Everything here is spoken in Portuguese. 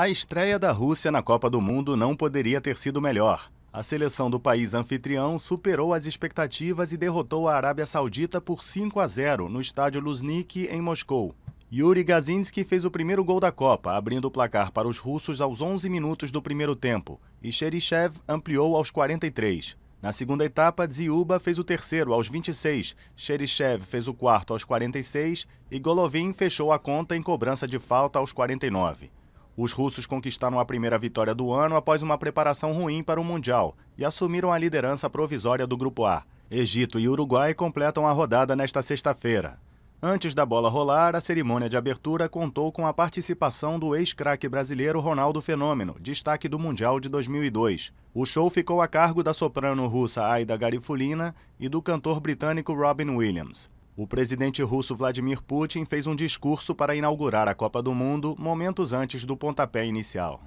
A estreia da Rússia na Copa do Mundo não poderia ter sido melhor. A seleção do país anfitrião superou as expectativas e derrotou a Arábia Saudita por 5 a 0 no estádio Luzhniki, em Moscou. Yuri Gazinski fez o primeiro gol da Copa, abrindo o placar para os russos aos 11 minutos do primeiro tempo, e Cherichev ampliou aos 43. Na segunda etapa, Dziuba fez o terceiro aos 26, Cherichev fez o quarto aos 46 e Golovin fechou a conta em cobrança de falta aos 49. Os russos conquistaram a primeira vitória do ano após uma preparação ruim para o Mundial e assumiram a liderança provisória do Grupo A. Egito e Uruguai completam a rodada nesta sexta-feira. Antes da bola rolar, a cerimônia de abertura contou com a participação do ex-craque brasileiro Ronaldo Fenômeno, destaque do Mundial de 2002. O show ficou a cargo da soprano russa Aida Garifulina e do cantor britânico Robin Williams. O presidente russo Vladimir Putin fez um discurso para inaugurar a Copa do Mundo momentos antes do pontapé inicial.